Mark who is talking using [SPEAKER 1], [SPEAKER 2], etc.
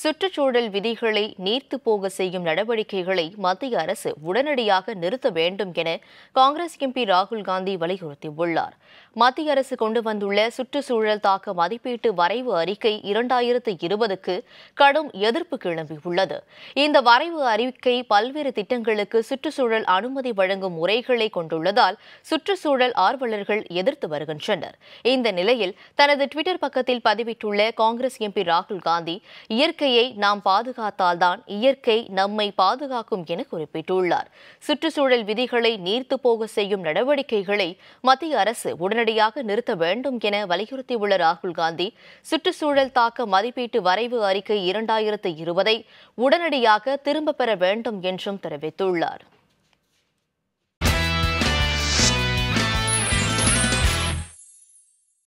[SPEAKER 1] சுற்றுச்சூழல் விதிகளை நீர்த்து போக செய்யும் நடவடிக்கைகளை மத்திய அரசு உடனடியாக நிறுத்த வேண்டும் என காங்கிரஸ் எம்பி ராகுல் காந்தி வலியுறுத்தியுள்ளார் மத்திய அரசு கொண்டு வந்துள்ள சுற்றுச்சூழல் தாக்க மதிப்பீட்டு வரைவு அறிக்கை இரண்டாயிரத்து இருபதுக்கு கடும் எதிர்ப்பு கிளம்பியுள்ளது இந்த வரைவு அறிக்கை பல்வேறு திட்டங்களுக்கு சுற்றுச்சூழல் அனுமதி வழங்கும் முறைகளை கொண்டுள்ளதால் சுற்றுச்சூழல் ஆர்வலர்கள் எதிர்த்து வருகின்றனர் இந்த நிலையில் தனது டுவிட்டர் பக்கத்தில் பதிவிட்டுள்ள காங்கிரஸ் எம்பி ராகுல் காந்தி இயற்கை இயற்கையை நாம் பாதுகாத்தால்தான் இயற்கை நம்மை பாதுகாக்கும் என குறிப்பிட்டுள்ளார் சுற்றுச்சூழல் விதிகளை நீர்த்து போக செய்யும் நடவடிக்கைகளை மத்திய அரசு உடனடியாக நிறுத்த வேண்டும் என வலியுறுத்தியுள்ள ராகுல் காந்தி சுற்றுச்சூழல் தாக்க மதிப்பீட்டு வரைவு அறிக்கை இரண்டாயிரத்து இருபதை உடனடியாக திரும்பப் பெற வேண்டும் என்றும் தெரிவித்துள்ளார்